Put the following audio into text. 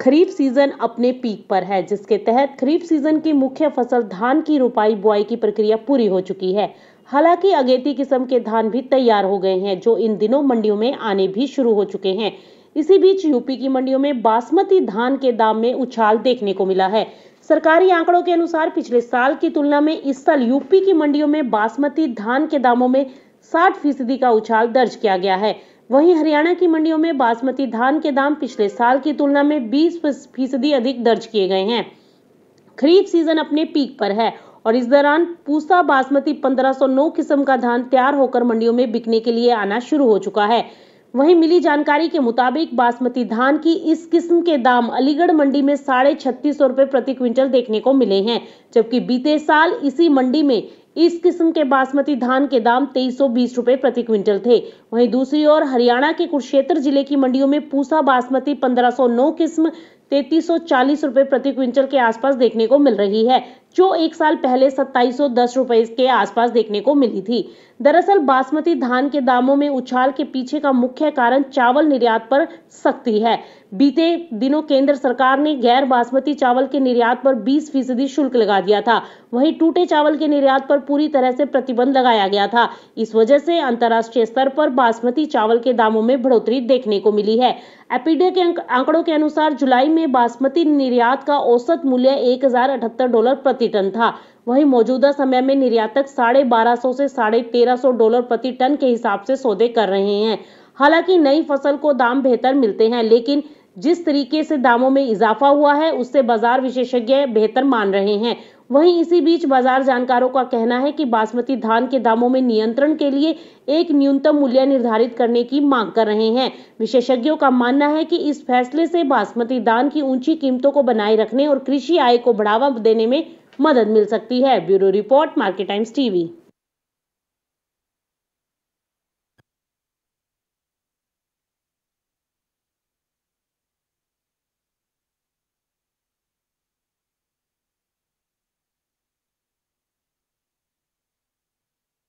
खरीफ season अपने peak पर है जिसके तहत खरीफ सीजन की मुख्य फसल धान की रोपाई बुआई की प्रक्रिया पूरी हो चुकी है हालांकि अगेती किस्म के धान भी तैयार हो गए हैं जो इन दिनों मंडियों में आने भी शुरू हो चुके हैं इसी बीच यूपी की मंडियों में बासमती धान के दाम में उछाल देखने को मिला है सरकारी आंकड़ों के अनुसार पिछले साल की तुलना में इस साल यूपी की मंडियों में बासमती धान के दामों में साठ फीसदी का उछाल दर्ज किया गया है वहीं हरियाणा की मंडियों में बासमती धान के दाम पिछले साल की तुलना में 20 फीसदी अधिक दर्ज किए गए हैं खरीफ सीजन अपने पीक पर है और इस दौरान पूसा बासमती 1509 किस्म का धान तैयार होकर मंडियों में बिकने के लिए आना शुरू हो चुका है वहीं मिली जानकारी के मुताबिक बासमती धान की इस किस्म के दाम अलीगढ़ मंडी में साढ़े छत्तीस रुपए प्रति क्विंटल देखने को मिले हैं जबकि बीते साल इसी मंडी में इस किस्म के बासमती धान के दाम तेईस सौ बीस प्रति क्विंटल थे वहीं दूसरी ओर हरियाणा के कुरुक्षेत्र जिले की मंडियों में पूसा बासमती 1509 किस्म तैतीस सौ चालीस प्रति क्विंटल के आसपास देखने को मिल रही है जो एक साल पहले सत्ताईस सौ दस के आसपास देखने को मिली थी दरअसल बासमती धान के दामों में उछाल के पीछे का मुख्य कारण चावल निर्यात पर सख्ती है बीते दिनों केंद्र सरकार ने गैर बासमती चावल के निर्यात पर 20 फीसदी शुल्क लगा दिया था वहीं टूटे चावल के निर्यात पर पूरी तरह से प्रतिबंध लगाया गया था इस वजह से अंतर्राष्ट्रीय स्तर पर बासमती चावल के दामों में बढ़ोतरी देखने को मिली है एपीडिया के आंकड़ों के अनुसार जुलाई में बासमती निर्यात का औसत मूल्य एक डॉलर प्रति टन था वही मौजूदा समय में निर्यातक साढ़े बारह सौ से साढ़े तेरह सौ डॉलर प्रति टन के हिसाब से सौदे कर रहे हैं हालांकि नई फसल को दाम बेहतर मिलते हैं लेकिन जिस तरीके से दामों में इजाफा हुआ है उससे बाजार विशेषज्ञ बेहतर मान रहे हैं वहीं इसी बीच बाजार जानकारों का कहना है कि बासमती धान के दामों में नियंत्रण के लिए एक न्यूनतम मूल्य निर्धारित करने की मांग कर रहे हैं विशेषज्ञों का मानना है कि इस फैसले से बासमती धान की ऊंची कीमतों को बनाए रखने और कृषि आय को बढ़ावा देने में मदद मिल सकती है bureau report Market Times TV